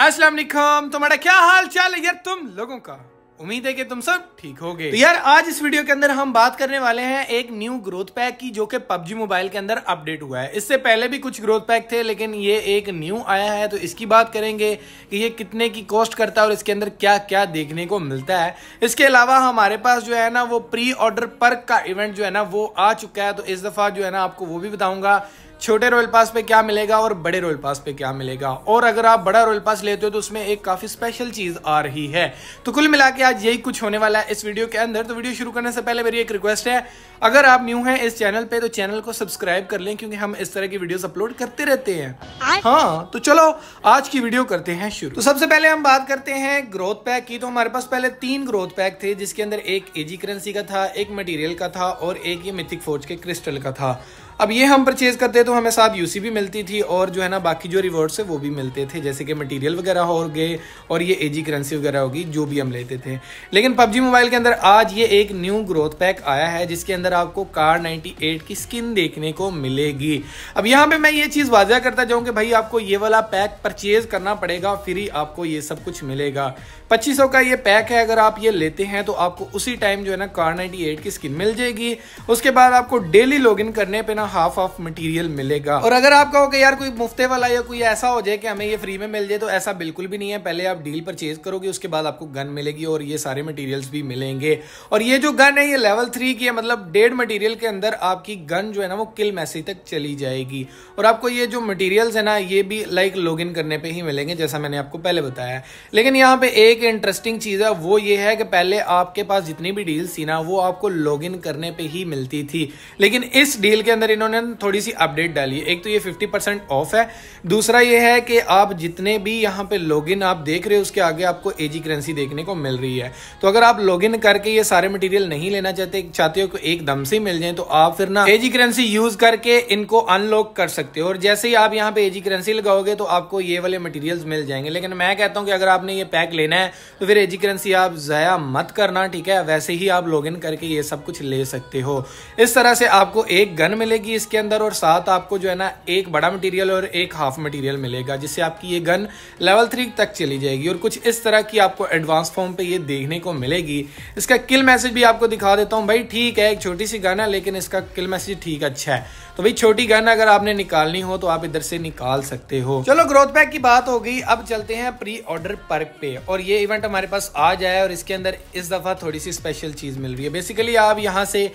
अस्सलाम वालेकुम तुम्हारा क्या हाल चाल है यार तुम लोगों का उम्मीद है कि तुम सब ठीक हो गए तो यार आज इस वीडियो के अंदर हम बात करने वाले हैं एक न्यू ग्रोथ पैक की जो कि पबजी मोबाइल के अंदर अपडेट हुआ है इससे पहले भी कुछ ग्रोथ पैक थे लेकिन ये एक न्यू आया है तो इसकी बात करेंगे कि ये कितने की कॉस्ट करता है और इसके अंदर क्या क्या देखने को मिलता है इसके अलावा हमारे पास जो है ना वो प्री ऑर्डर पर्क का इवेंट जो है ना वो आ चुका है तो इस दफ़ा जो है ना आपको वो भी बताऊंगा छोटे रॉयल पास पे क्या मिलेगा और बड़े रॉयल पास पे क्या मिलेगा और अगर आप बड़ा रॉयल पास लेते हो तो उसमें एक काफ़ी स्पेशल चीज़ आ रही है तो कुल मिला के आज यही कुछ होने वाला है इस वीडियो के अंदर तो वीडियो शुरू करने से पहले मेरी एक रिक्वेस्ट है अगर आप न्यू हैं इस चैनल पे तो चैनल को सब्सक्राइब कर लें क्योंकि हम इस तरह की वीडियोस अपलोड करते रहते हैं हाँ तो चलो आज की वीडियो करते हैं शुरू तो सबसे पहले हम बात करते हैं ग्रोथ पैक की तो हमारे पास पहले तीन ग्रोथ पैक थे जिसके अंदर एक एजी करेंसी का था एक मटीरियल का था और एक ये मिथिक फोर्ज के क्रिस्टल का था अब ये हम परचेज करते तो हमें साथ यूसी भी मिलती थी और जो है ना बाकी जो रिवॉर्ड्स है वो भी मिलते थे जैसे कि मटेरियल वगैरह हो गए और ये एजी करेंसी वगैरह होगी जो भी हम लेते थे लेकिन पबजी मोबाइल के अंदर आज ये एक न्यू ग्रोथ पैक आया है जिसके अंदर आपको कार 98 की स्किन देखने को मिलेगी अब यहाँ पे मैं ये चीज़ वाजह करता जाऊँ कि भाई आपको ये वाला पैक परचेज करना पड़ेगा फिर ही आपको ये सब कुछ मिलेगा पच्चीस का ये पैक है अगर आप ये लेते हैं तो आपको उसी टाइम जो है ना कार नाइन्टी की स्किन मिल जाएगी उसके बाद आपको डेली लॉग करने पर ना हाफ ऑफ मटेरियल मिलेगा और अगर आप कहो कि यार कोई मुफ्ते वाला या कोई ऐसा हो जाए कि हमें ये फ्री में मिल जाए तो ऐसा बिल्कुल भी नहीं है पहले आप डील परचेज करोगे उसके बाद आपको गन मिलेगी और ये सारे मटेरियल्स भी मिलेंगे और ये जो गन है ये लेवल थ्री की है मतलब डेढ़ मटीरियल के अंदर आपकी गन जो है ना वो किल मैसेज तक चली जाएगी और आपको ये जो मटेरियल्स है ना ये भी लाइक लॉग इन करने पर ही मिलेंगे जैसा मैंने आपको पहले बताया लेकिन यहाँ पे एक इंटरेस्टिंग चीज़ है वो ये है कि पहले आपके पास जितनी भी डील्स थी ना वो आपको लॉग इन करने पर ही मिलती थी लेकिन इस डील के अंदर अंदर इन्होंने थोड़ी सी अपडेट डाली एक तो ये 50 परसेंट ऑफ है दूसरा ये है कि आप जितने भी यहाँ पे लॉगिन आप देख रहे हो उसके आगे आपको एजी करेंसी देखने को मिल रही है तो अगर आप लॉगिन करके ये सारे मटेरियल नहीं लेना चाहते चाहते हो कि दम से मिल जाए तो आप फिर ना एजी करेंसी यूज करके इनको अनलॉक कर सकते हो और जैसे ही आप यहाँ पे एजी करेंसी लगाओगे तो आपको ये वाले मटीरियल मिल जाएंगे लेकिन मैं कहता हूँ कि अगर आपने ये पैक लेना है तो फिर एजी करेंसी आप जया मत करना ठीक है वैसे ही आप लॉग करके ये सब कुछ ले सकते हो इस तरह से आपको एक गन मिलेगी मिलेगी इसके अंदर और साथ आपको जो है ना एक बड़ा मटेरियल और एक हाफ मटेरियल मिलेगा जिससे आपकी ये गन लेवल थ्री तक चली जाएगी और कुछ इस तरह की आपको एडवांस फॉर्म पे ये देखने को मिलेगी इसका किल मैसेज भी आपको दिखा देता हूँ भाई ठीक है एक छोटी सी गन है लेकिन इसका किल मैसेज ठीक अच्छा है तो भाई छोटी गन अगर आपने निकालनी हो तो आप इधर से निकाल सकते हो चलो ग्रोथ पैक की बात हो गई अब चलते हैं प्री ऑर्डर पर्क पे और ये इवेंट हमारे पास आ जाए और इसके अंदर इस दफा थोड़ी सी स्पेशल चीज मिल रही है बेसिकली आप यहाँ से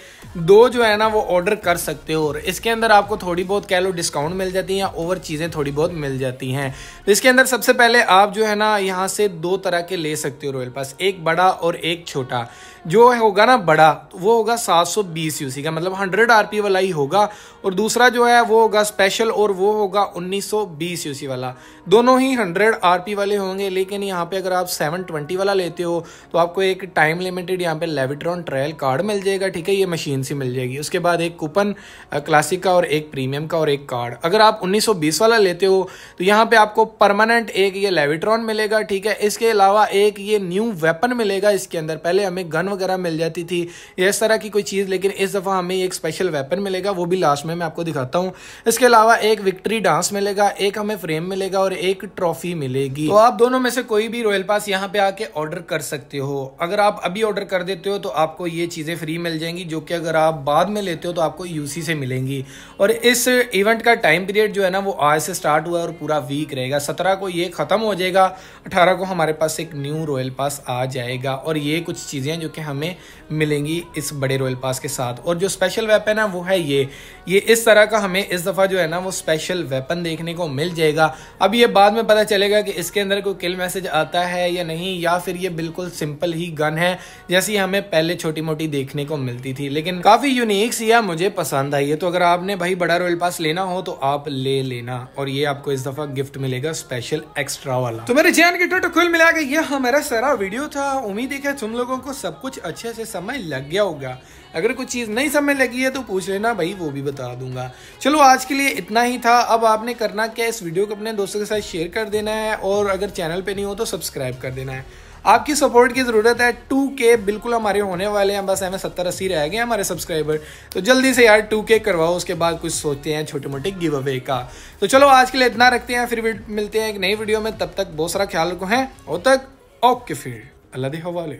दो जो है ना वो ऑर्डर कर सकते हो और इसके अंदर आपको थोड़ी बहुत कह लो डिस्काउंट मिल जाती है या ओवर चीजें थोड़ी बहुत मिल जाती है तो इसके अंदर सबसे पहले आप जो है ना यहाँ से दो तरह के ले सकते हो रॉयल पास एक बड़ा और एक छोटा जो होगा ना बड़ा तो वो होगा 720 यूसी का मतलब 100 आरपी वाला ही होगा और दूसरा जो है वो होगा स्पेशल और वो होगा 1920 यूसी वाला दोनों ही 100 आरपी वाले होंगे लेकिन यहाँ पे अगर आप 720 वाला लेते हो तो आपको एक टाइम लिमिटेड यहाँ पे लेविट्रॉन ट्रायल कार्ड मिल जाएगा ठीक है ये मशीन सी मिल जाएगी उसके बाद एक कूपन क्लासिक का और एक प्रीमियम का और एक कार्ड अगर आप 1920 वाला लेते हो तो यहाँ पे आपको परमानेंट एक ये लेविट्रॉन मिलेगा ठीक है इसके अलावा एक ये न्यू वेपन मिलेगा इसके अंदर पहले हमें गन वगैरह मिल जाती थी इस तरह की कोई चीज़ लेकिन इस दफ़ा हमें एक स्पेशल वेपन मिलेगा वो भी लास्ट में में मैं आपको दिखाता हूँ इसके अलावा एक विक्ट्री डांस मिलेगा एक हमें फ्रेम मिलेगा और एक ट्रॉफी मिलेगी तो आप दोनों में से कोई भी रॉयल पास यहाँ पे आके ऑर्डर कर सकते हो अगर आप अभी ऑर्डर कर देते हो तो आपको ये चीज़ें फ्री मिल जाएंगी जो कि अगर आप बाद में लेते हो तो आपको यूसी से मिलेंगी और इस इवेंट का टाइम पीरियड जो है ना वो आज से स्टार्ट हुआ और पूरा वीक रहेगा सत्रह को ये ख़त्म हो जाएगा अठारह को हमारे पास एक न्यू रॉयल पास आ जाएगा और ये कुछ चीज़ें जो कि हमें मिलेंगी इस बड़े रॉयल पास के साथ और जो स्पेशल वेपन है वो है ये ये इस तरह का हमें इस दफ़ा जो है ना वो स्पेशल वेपन देखने को मिल जाएगा अब ये बाद में पता चलेगा कि इसके अंदर कोई किल मैसेज आता है या नहीं या फिर ये बिल्कुल सिंपल ही गन है जैसी हमें पहले छोटी मोटी देखने को मिलती थी लेकिन काफ़ी यूनिक सी या मुझे पसंद आई है तो अगर आपने भाई बड़ा रॉयल पास लेना हो तो आप ले लेना और ये आपको इस दफ़ा गिफ्ट मिलेगा स्पेशल एक्स्ट्रा वाला तो मेरे जैन के टोटो खुल मिला गया हमारा सारा वीडियो था उम्मीद है तुम लोगों को सब कुछ अच्छे से समझ लग गया होगा अगर कुछ चीज़ नहीं समझ लगी है तो पूछ लेना भाई वो भी बता दूंगा चलो आज के लिए इतना ही था अब आपने करना क्या इस वीडियो को अपने दोस्तों के साथ शेयर कर देना है और अगर चैनल पर नहीं हो तो सब्सक्राइब कर देना है आपकी सपोर्ट की ज़रूरत है टू के बिल्कुल हमारे होने वाले हैं बस हमें सत्तर अस्सी रह गए हमारे सब्सक्राइबर तो जल्दी से यार टू के करवाओ उसके बाद कुछ सोचते हैं छोटे मोटे गिव अवे का तो चलो आज के लिए इतना रखते हैं फिर मिलते हैं एक नई वीडियो में तब तक बहुत सारा ख्याल रखो हैं और तक ओके फिर अल्लाह के हवाले